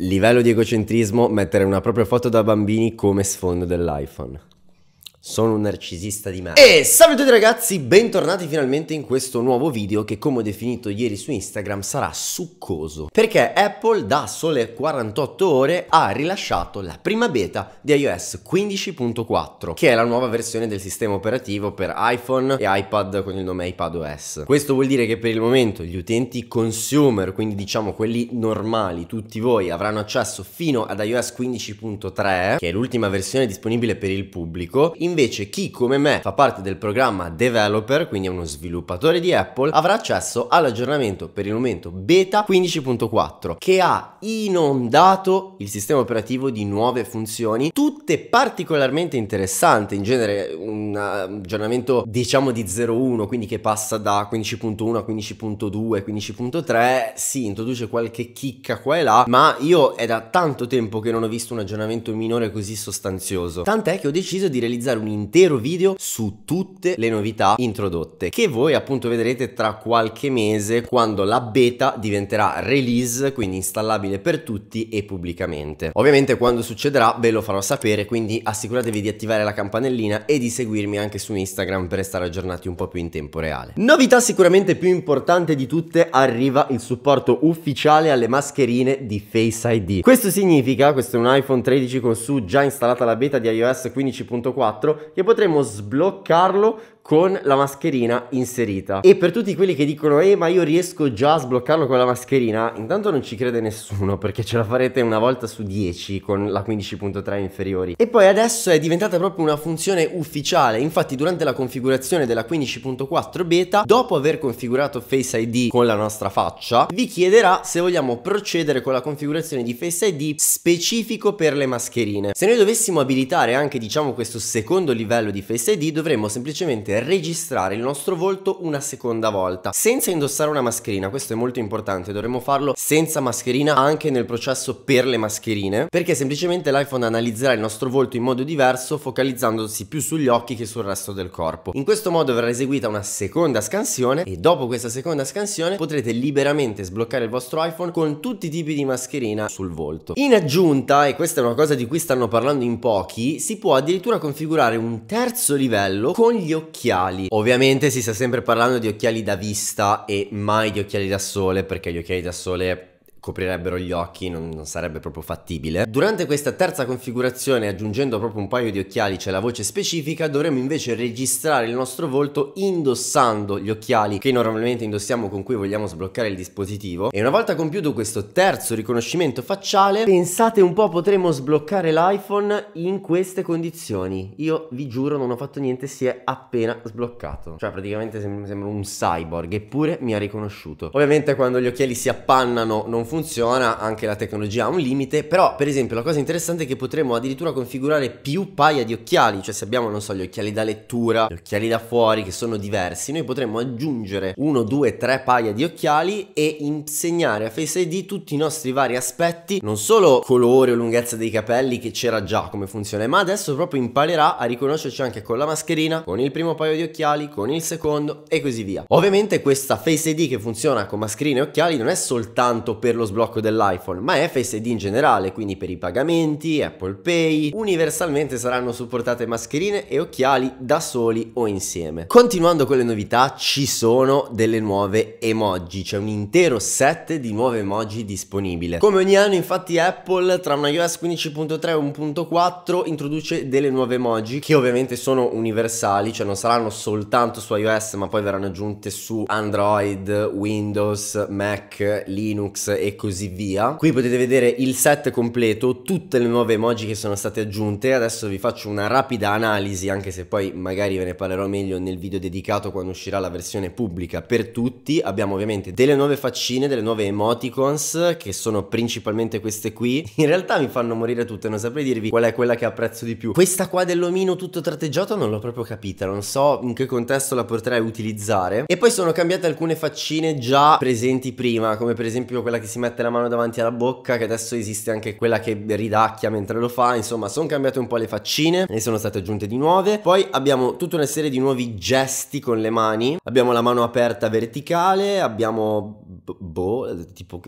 Livello di egocentrismo mettere una propria foto da bambini come sfondo dell'iPhone. Sono un narcisista di merda. E salve a tutti ragazzi, bentornati finalmente in questo nuovo video che come ho definito ieri su Instagram sarà succoso. Perché Apple da sole 48 ore ha rilasciato la prima beta di iOS 15.4, che è la nuova versione del sistema operativo per iPhone e iPad con il nome iPadOS. Questo vuol dire che per il momento gli utenti consumer, quindi diciamo quelli normali, tutti voi, avranno accesso fino ad iOS 15.3, che è l'ultima versione disponibile per il pubblico. In invece chi come me fa parte del programma developer, quindi è uno sviluppatore di Apple, avrà accesso all'aggiornamento per il momento beta 15.4 che ha inondato il sistema operativo di nuove funzioni, tutte particolarmente interessanti, in genere un eh, un aggiornamento diciamo di 0.1, quindi che passa da 15.1 a 15.2, 15.3, si sì, introduce qualche chicca qua e là, ma io è da tanto tempo che non ho visto un aggiornamento minore così sostanzioso. Tant'è che ho deciso di realizzare un intero video su tutte le novità introdotte, che voi appunto vedrete tra qualche mese quando la beta diventerà release, quindi installabile per tutti e pubblicamente. Ovviamente quando succederà ve lo farò sapere, quindi assicuratevi di attivare la campanellina e di seguire seguirmi anche su Instagram per stare aggiornati un po' più in tempo reale. Novità sicuramente più importante di tutte arriva il supporto ufficiale alle mascherine di Face ID. Questo significa, questo è un iPhone 13 con su già installata la beta di iOS 15.4, che potremo sbloccarlo con la mascherina inserita. E per tutti quelli che dicono "Eh, ma io riesco già a sbloccarlo con la mascherina", intanto non ci crede nessuno perché ce la farete una volta su 10 con la 15.3 inferiori. E poi adesso è diventata proprio una funzione ufficiale. Infatti durante la configurazione della 15.4 beta, dopo aver configurato Face ID con la nostra faccia, vi chiederà se vogliamo procedere con la configurazione di Face ID specifico per le mascherine. Se noi dovessimo abilitare anche diciamo questo secondo livello di Face ID, dovremmo semplicemente registrare il nostro volto una seconda volta senza indossare una mascherina, questo è molto importante, dovremmo farlo senza mascherina anche nel processo per le mascherine, perché semplicemente l'iPhone analizzerà il nostro volto in modo diverso focalizzandosi più sugli occhi che sul resto del corpo. In questo modo verrà eseguita una seconda scansione e dopo questa seconda scansione potrete liberamente sbloccare il vostro iPhone con tutti i tipi di mascherina sul volto. In aggiunta, e questa è una cosa di cui stanno parlando in pochi, si può addirittura configurare un terzo livello con gli occhiali occhiali. Ovviamente si sta sempre parlando di occhiali da vista e mai di occhiali da sole perché gli occhiali da sole coprirebbero gli occhi, non, non, sarebbe proprio fattibile. Durante questa terza configurazione, aggiungendo proprio un paio di occhiali, c'è la voce specifica, dovremo invece registrare il nostro volto indossando gli occhiali che normalmente indossiamo con cui vogliamo sbloccare il dispositivo. E una volta compiuto questo terzo riconoscimento facciale, pensate un po' potremo sbloccare l'iPhone in queste condizioni. Io vi giuro non ho fatto niente, si è appena sbloccato. Cioè praticamente sembra un cyborg, eppure mi ha riconosciuto. Ovviamente quando gli occhiali si appannano non funziona funziona, anche la tecnologia ha un limite, però per esempio la cosa interessante è che potremmo addirittura configurare più paia di occhiali, cioè se abbiamo, non so, gli occhiali da lettura, gli occhiali da fuori che sono diversi, noi potremmo aggiungere uno, due, tre paia di occhiali e insegnare a Face ID tutti i nostri vari aspetti, non solo colore o lunghezza dei capelli che c'era già come funziona, ma adesso proprio imparerà a riconoscerci anche con la mascherina, con il primo paio di occhiali, con il secondo e così via. Ovviamente questa Face ID che funziona con mascherina e occhiali non è soltanto per lo sblocco dell'iPhone, ma è Face in generale, quindi per i pagamenti, Apple Pay. Universalmente saranno supportate mascherine e occhiali da soli o insieme. Continuando con le novità, ci sono delle nuove emoji, c'è un intero set di nuove emoji disponibile. Come ogni anno, infatti, Apple tra una iOS 15.3 e 1.4 introduce delle nuove emoji che ovviamente sono universali, cioè non saranno soltanto su iOS, ma poi verranno aggiunte su Android, Windows, Mac, Linux e e così via. Qui potete vedere il set completo, tutte le nuove emoji che sono state aggiunte. Adesso vi faccio una rapida analisi, anche se poi magari ve ne parlerò meglio nel video dedicato quando uscirà la versione pubblica per tutti. Abbiamo ovviamente delle nuove faccine, delle nuove emoticons, che sono principalmente queste qui. In realtà mi fanno morire tutte, non saprei dirvi qual è quella che apprezzo di più. Questa qua dell'omino tutto tratteggiato non l'ho proprio capita, non so in che contesto la potrei utilizzare. E poi sono cambiate alcune faccine già presenti prima, come per esempio quella che si si mette la mano davanti alla bocca, che adesso esiste anche quella che ridacchia mentre lo fa, insomma sono cambiate un po' le faccine, ne sono state aggiunte di nuove. Poi abbiamo tutta una serie di nuovi gesti con le mani, abbiamo la mano aperta verticale, abbiamo boh, tipo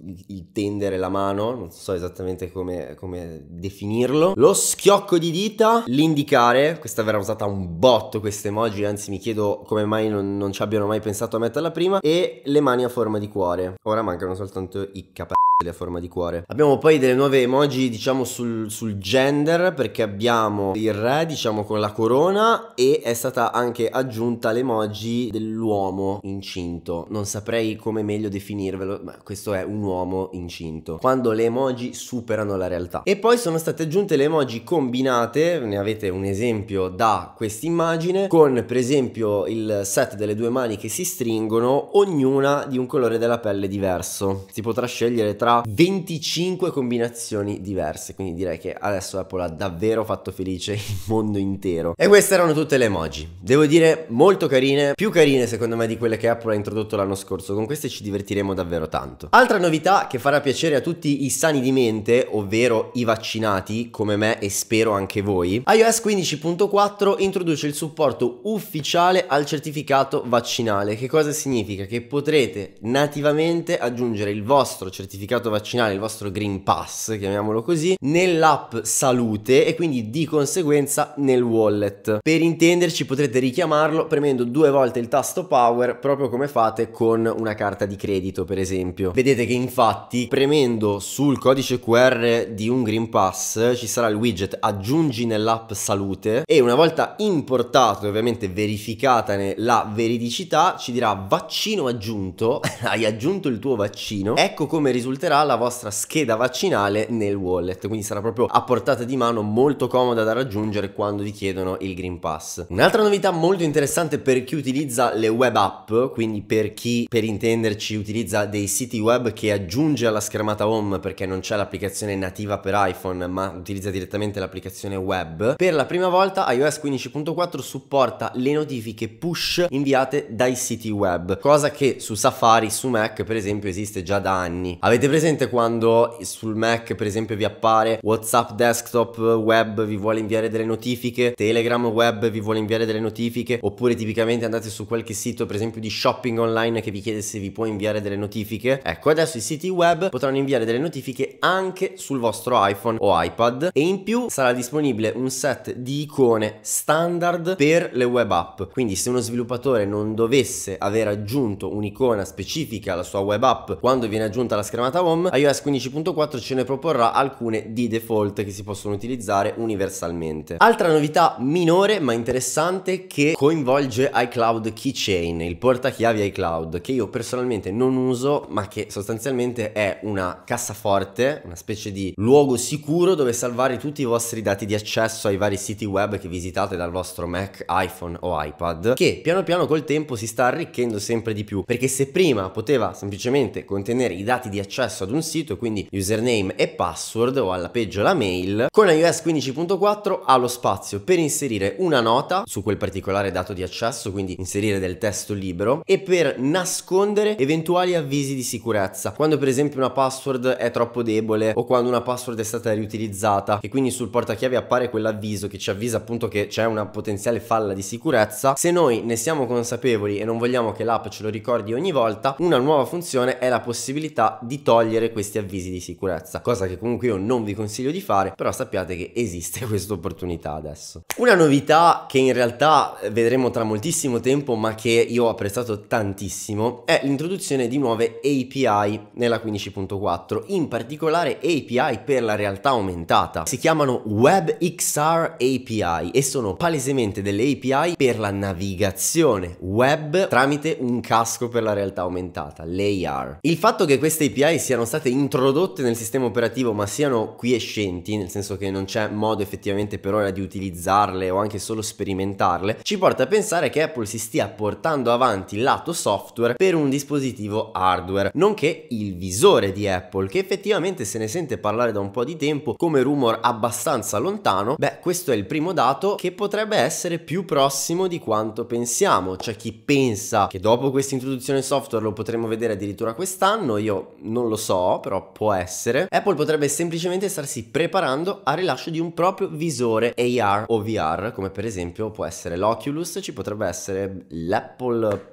il, il, tendere la mano, non so esattamente come, come, definirlo, lo schiocco di dita, l'indicare, questa verrà usata un botto questa emoji, anzi mi chiedo come mai non, non ci abbiano mai pensato a metterla prima, e le mani a forma di cuore. Ora mancano soltanto i capelli a forma di cuore. Abbiamo poi delle nuove emoji, diciamo, sul, sul, gender, perché abbiamo il re, diciamo, con la corona e è stata anche aggiunta l'emoji dell'uomo incinto. Non saprei come meglio definirvelo, ma questo è un uomo incinto. Quando le emoji superano la realtà. E poi sono state aggiunte le emoji combinate, ne avete un esempio da quest'immagine, con per esempio il set delle due mani che si stringono, ognuna di un colore della pelle diverso. Si potrà scegliere tra tra 25 combinazioni diverse, quindi direi che adesso Apple ha davvero fatto felice il mondo intero. E queste erano tutte le emoji, devo dire molto carine, più carine secondo me di quelle che Apple ha introdotto l'anno scorso, con queste ci divertiremo davvero tanto. Altra novità che farà piacere a tutti i sani di mente, ovvero i vaccinati, come me e spero anche voi, iOS 15.4 introduce il supporto ufficiale al certificato vaccinale, che cosa significa? Che potrete nativamente aggiungere il vostro certificato certificato vaccinale, il vostro Green Pass, chiamiamolo così, nell'app Salute e quindi di conseguenza nel wallet. Per intenderci potrete richiamarlo premendo due volte il tasto Power proprio come fate con una carta di credito per esempio. Vedete che infatti premendo sul codice QR di un Green Pass ci sarà il widget aggiungi nell'app Salute e una volta importato e ovviamente verificatane la veridicità ci dirà vaccino aggiunto, hai aggiunto il tuo vaccino, ecco come risulta consulterà la vostra scheda vaccinale nel wallet, quindi sarà proprio a portata di mano molto comoda da raggiungere quando vi chiedono il Green Pass. Un'altra novità molto interessante per chi utilizza le web app, quindi per chi per intenderci utilizza dei siti web che aggiunge alla schermata home perché non c'è l'applicazione nativa per iPhone ma utilizza direttamente l'applicazione web, per la prima volta iOS 15.4 supporta le notifiche push inviate dai siti web, cosa che su Safari, su Mac per esempio esiste già da anni. Avete presente quando sul Mac per esempio vi appare WhatsApp desktop web vi vuole inviare delle notifiche, Telegram web vi vuole inviare delle notifiche, oppure tipicamente andate su qualche sito per esempio di shopping online che vi chiede se vi può inviare delle notifiche. Ecco, adesso i siti web potranno inviare delle notifiche anche sul vostro iPhone o iPad e in più sarà disponibile un set di icone standard per le web app. Quindi se uno sviluppatore non dovesse aver aggiunto un'icona specifica alla sua web app quando viene aggiunta la schermata home, iOS 15.4 ce ne proporrà alcune di default che si possono utilizzare universalmente. Altra novità minore ma interessante che coinvolge iCloud Keychain, il portachiavi iCloud, che io personalmente non uso ma che sostanzialmente è una cassaforte, una specie di luogo sicuro dove salvare tutti i vostri dati di accesso ai vari siti web che visitate dal vostro Mac, iPhone o iPad, che piano piano col tempo si sta arricchendo sempre di più, perché se prima poteva semplicemente contenere i dati di accesso accesso ad un sito, quindi username e password o alla peggio la mail, con iOS 15.4 ha lo spazio per inserire una nota su quel particolare dato di accesso, quindi inserire del testo libero, e per nascondere eventuali avvisi di sicurezza. Quando per esempio una password è troppo debole o quando una password è stata riutilizzata e quindi sul portachiavi appare quell'avviso che ci avvisa appunto che c'è una potenziale falla di sicurezza, se noi ne siamo consapevoli e non vogliamo che l'app ce lo ricordi ogni volta, una nuova funzione è la possibilità di togliere togliere questi avvisi di sicurezza, cosa che comunque io non vi consiglio di fare, però sappiate che esiste questa opportunità adesso. Una novità che in realtà vedremo tra moltissimo tempo, ma che io ho apprezzato tantissimo, è l'introduzione di nuove API nella 15.4, in particolare API per la realtà aumentata. Si chiamano WebXR API e sono palesemente delle API per la navigazione web tramite un casco per la realtà aumentata, l'AR. Il fatto che queste API siano siano state introdotte nel sistema operativo ma siano quiescenti, nel senso che non c'è modo effettivamente per ora di utilizzarle o anche solo sperimentarle, ci porta a pensare che Apple si stia portando avanti il lato software per un dispositivo hardware, nonché il visore di Apple, che effettivamente se ne sente parlare da un po' di tempo come rumor abbastanza lontano, beh questo è il primo dato che potrebbe essere più prossimo di quanto pensiamo, c'è chi pensa che dopo questa introduzione software lo potremo vedere addirittura quest'anno, io non lo so so, però può essere, Apple potrebbe semplicemente starsi preparando al rilascio di un proprio visore AR o VR, come per esempio può essere l'Oculus, ci potrebbe essere l'Apple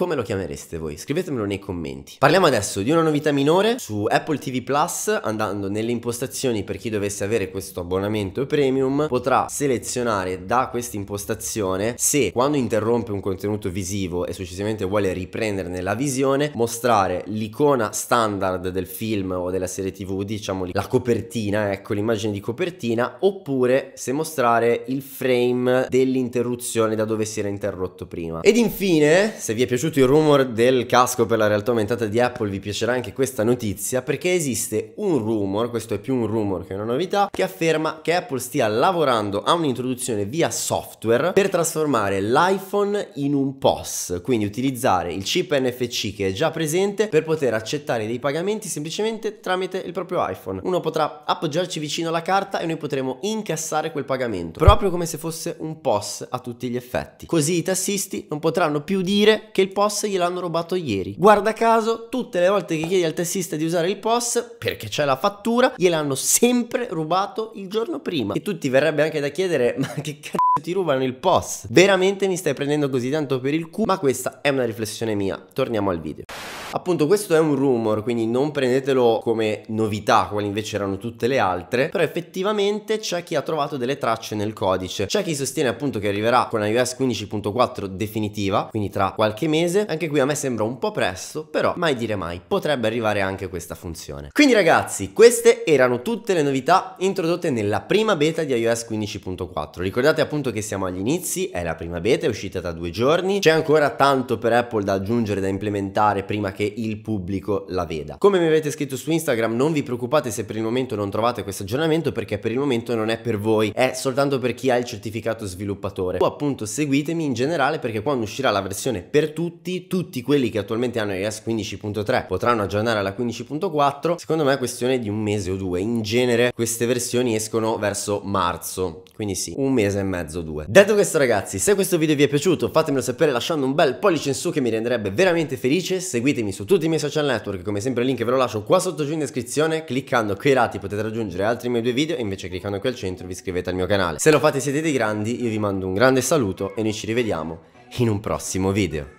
come lo chiamereste voi? Scrivetemelo nei commenti. Parliamo adesso di una novità minore su Apple TV Plus, andando nelle impostazioni per chi dovesse avere questo abbonamento premium, potrà selezionare da questa impostazione se quando interrompe un contenuto visivo e successivamente vuole riprenderne la visione, mostrare l'icona standard del film o della serie TV, diciamo la copertina, ecco l'immagine di copertina, oppure se mostrare il frame dell'interruzione da dove si era interrotto prima. Ed infine, se vi è piaciuto piaciuto il rumor del casco per la realtà aumentata di Apple, vi piacerà anche questa notizia perché esiste un rumor, questo è più un rumor che una novità, che afferma che Apple stia lavorando a un'introduzione via software per trasformare l'iPhone in un POS, quindi utilizzare il chip NFC che è già presente per poter accettare dei pagamenti semplicemente tramite il proprio iPhone. Uno potrà appoggiarci vicino alla carta e noi potremo incassare quel pagamento, proprio come se fosse un POS a tutti gli effetti. Così i tassisti non potranno più dire che il POS gliel'hanno rubato ieri. Guarda caso, tutte le volte che chiedi al tassista di usare il POS, perché c'è la fattura, gliel'hanno sempre rubato il giorno prima. E tutti verrebbe anche da chiedere, ma che cazzo ti rubano il POS. Veramente mi stai prendendo così tanto per il culo? Ma questa è una riflessione mia. Torniamo al video. Appunto questo è un rumor, quindi non prendetelo come novità, quali invece erano tutte le altre, però effettivamente c'è chi ha trovato delle tracce nel codice. C'è chi sostiene appunto che arriverà con iOS 15.4 definitiva, quindi tra qualche mese. Anche qui a me sembra un po' presto, però mai dire mai, potrebbe arrivare anche questa funzione. Quindi ragazzi, queste erano tutte le novità introdotte nella prima beta di iOS 15.4. Ricordate appunto conto che siamo agli inizi, è la prima beta, è uscita da due giorni, c'è ancora tanto per Apple da aggiungere, da implementare prima che il pubblico la veda. Come mi avete scritto su Instagram, non vi preoccupate se per il momento non trovate questo aggiornamento perché per il momento non è per voi, è soltanto per chi ha il certificato sviluppatore. O appunto seguitemi in generale perché quando uscirà la versione per tutti, tutti quelli che attualmente hanno iOS 15.3 potranno aggiornare alla 15.4, secondo me è questione di un mese o due. In genere queste versioni escono verso marzo, quindi sì, un mese e mezzo mezzo due. Detto questo ragazzi, se questo video vi è piaciuto fatemelo sapere lasciando un bel pollice in su che mi renderebbe veramente felice, seguitemi su tutti i miei social network, come sempre il link ve lo lascio qua sotto giù in descrizione, cliccando qui ai lati potete raggiungere altri miei due video e invece cliccando qui al centro vi iscrivete al mio canale. Se lo fate siete dei grandi, io vi mando un grande saluto e noi ci rivediamo in un prossimo video.